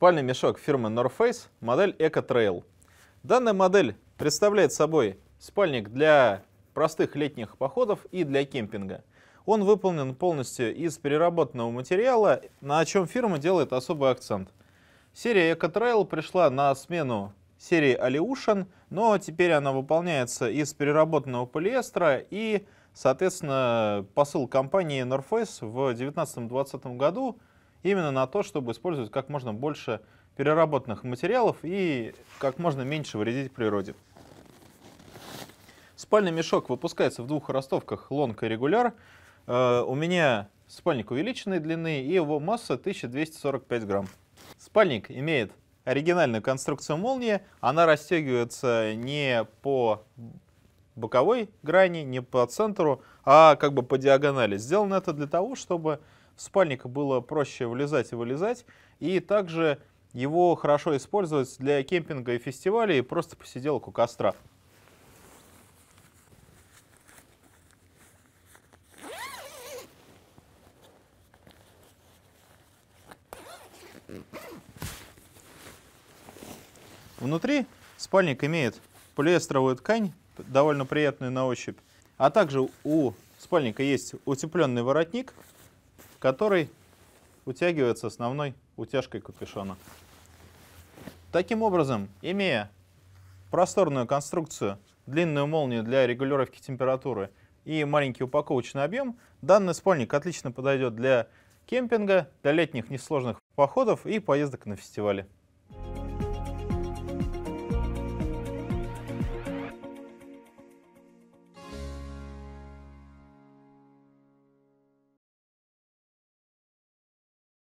спальный мешок фирмы North Face, модель Eco Trail. Данная модель представляет собой спальник для простых летних походов и для кемпинга. Он выполнен полностью из переработанного материала, на чем фирма делает особый акцент. Серия Eco Trail пришла на смену серии Aleutian, но теперь она выполняется из переработанного полиэстера и, соответственно, посыл компании North Face в 2019-2020 году именно на то, чтобы использовать как можно больше переработанных материалов и как можно меньше вредить природе. Спальный мешок выпускается в двух ростовках лонг и регуляр. Э, у меня спальник увеличенной длины и его масса 1245 грамм. Спальник имеет оригинальную конструкцию молнии. Она расстегивается не по боковой грани, не по центру, а как бы по диагонали. Сделано это для того, чтобы спальника было проще влезать и вылезать, и также его хорошо использовать для кемпинга и фестивалей, и просто посиделок у костра. Внутри спальник имеет полиэстровую ткань, довольно приятную на ощупь, а также у спальника есть утепленный воротник, который утягивается основной утяжкой капюшона. Таким образом, имея просторную конструкцию, длинную молнию для регулировки температуры и маленький упаковочный объем, данный спальник отлично подойдет для кемпинга, для летних несложных походов и поездок на фестивали.